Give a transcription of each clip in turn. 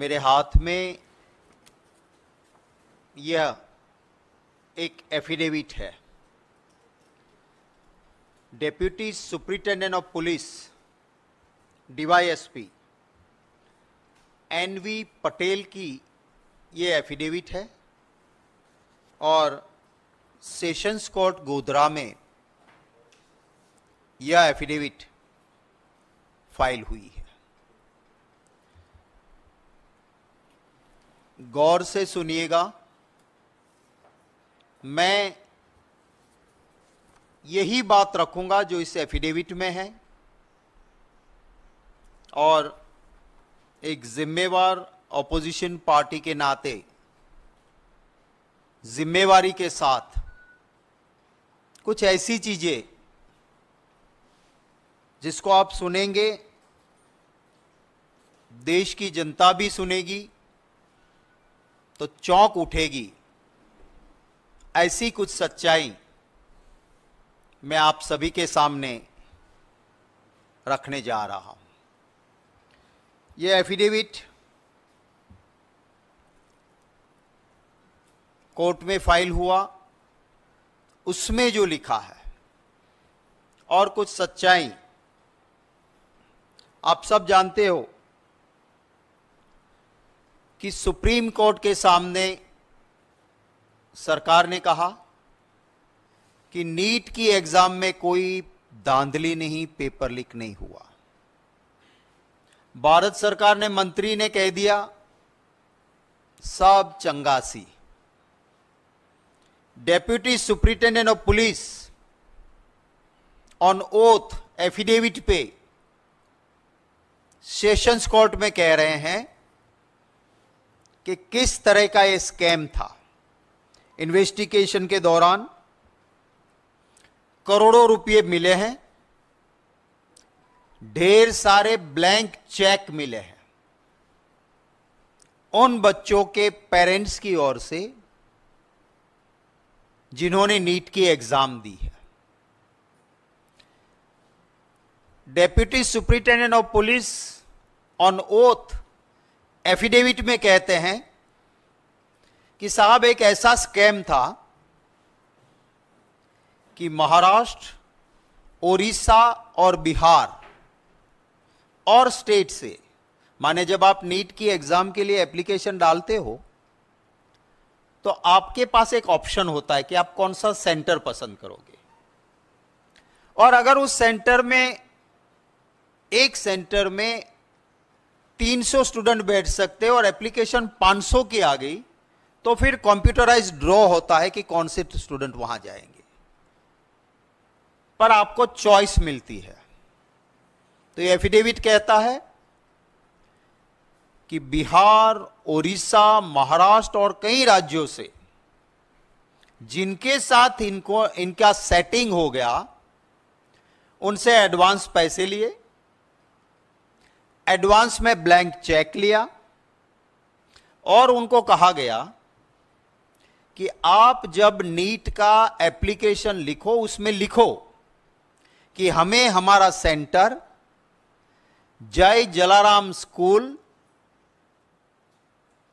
मेरे हाथ में यह एक एफिडेविट है deputy superintendent of police DYSP NV Patel की ये एफिडेविट है और सेशंस कोर्ट गोधरा में यह एफिडेविट फाइल हुई है गौर से सुनिएगा मैं यही बात रखूंगा जो इस एफिडेविट में है और एक जिम्मेवार ऑपोजिशन पार्टी के नाते जिम्मेवारी के साथ कुछ ऐसी चीजें जिसको आप सुनेंगे देश की जनता भी सुनेगी तो चौंक उठेगी ऐसी कुछ सच्चाई मैं आप सभी के सामने रखने जा रहा हूं यह एफिडेविट कोर्ट में फाइल हुआ उसमें जो लिखा है और कुछ सच्चाई आप सब जानते हो कि सुप्रीम कोर्ट के सामने सरकार ने कहा कि नीट की एग्जाम में कोई दांधली नहीं पेपर लीक नहीं हुआ भारत सरकार ने मंत्री ने कह दिया चंगा चंगासी deputy superintendent of police on oath affidavit पे सेशंस कोर्ट में कह रहे हैं कि किस तरह का यह स्कैम था इन्वेस्टिगेशन के दौरान करोड़ों रुपये मिले हैं ढेर सारे ब्लैंक चेक मिले हैं उन बच्चों के पेरेंट्स की ओर से जिन्होंने नीट की एग्जाम दी है deputy superintendent of police on oath affidavit में कहते हैं कि साहब एक ऐसा स्कैम था कि महाराष्ट्र ओडिशा और बिहार और स्टेट से माने जब आप नीट की एग्जाम के लिए एप्लीकेशन डालते हो तो आपके पास एक ऑप्शन होता है कि आप कौन सा सेंटर पसंद करोगे और अगर उस सेंटर में एक सेंटर में 300 स्टूडेंट बैठ सकते और एप्लीकेशन 500 की आ गई तो फिर कंप्यूटराइज ड्रॉ होता है कि कौन से स्टूडेंट वहां जाएंगे पर आपको चॉइस मिलती है तो ये एफिडेविट कहता है कि बिहार ओडिशा महाराष्ट्र और कई राज्यों से जिनके साथ इनको इनका सेटिंग हो गया उनसे एडवांस पैसे लिए एडवांस में ब्लैंक चेक लिया और उनको कहा गया कि आप जब नीट का एप्लीकेशन लिखो उसमें लिखो कि हमें हमारा centre Jai Jalaram school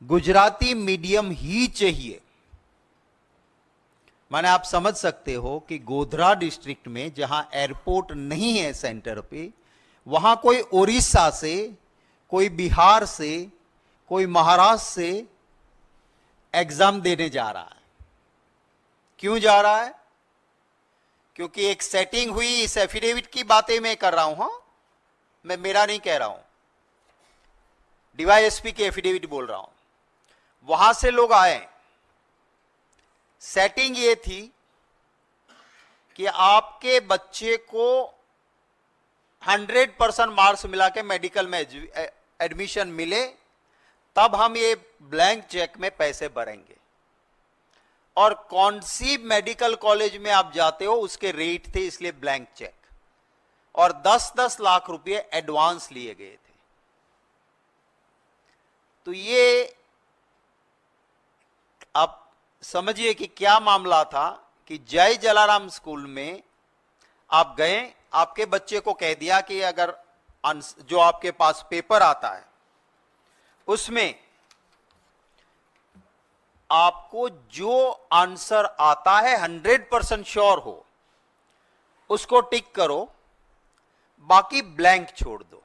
Gujarati medium ही चाहिए माने आप समझ सकते हो कि गोधरा डिस्ट्रिक्ट में जहां एयरपोर्ट नहीं है सेंटर पे वहाँ कोई ओडिशा से कोई बिहार से कोई महाराष्ट्र से एग्जाम देने जा रहा है क्यों जा रहा है क्योंकि एक सेटिंग हुई इस एफिडेविट की बातें मैं कर रहा हूं हा? मैं मेरा नहीं कह रहा हूं डीवाईएसपी के एफिडेविट बोल रहा हूं वहां से लोग आए सेटिंग ये थी कि आपके बच्चे को हंड्रेड परसेंट मार्क्स मिला के मेडिकल में एडमिशन मिले तब हम ये ब्लैंक चेक में पैसे भरेंगे और कौन सी मेडिकल कॉलेज में आप जाते हो उसके रेट थे इसलिए ब्लैंक चेक और 10-10 लाख रुपए एडवांस लिए गए थे तो ये आप समझिए कि क्या मामला था कि जय जलाराम स्कूल में आप गए आपके बच्चे को कह दिया कि अगर जो आपके पास पेपर आता है उसमें आपको जो आंसर आता है हंड्रेड परसेंट श्योर हो उसको टिक करो बाकी ब्लैंक छोड़ दो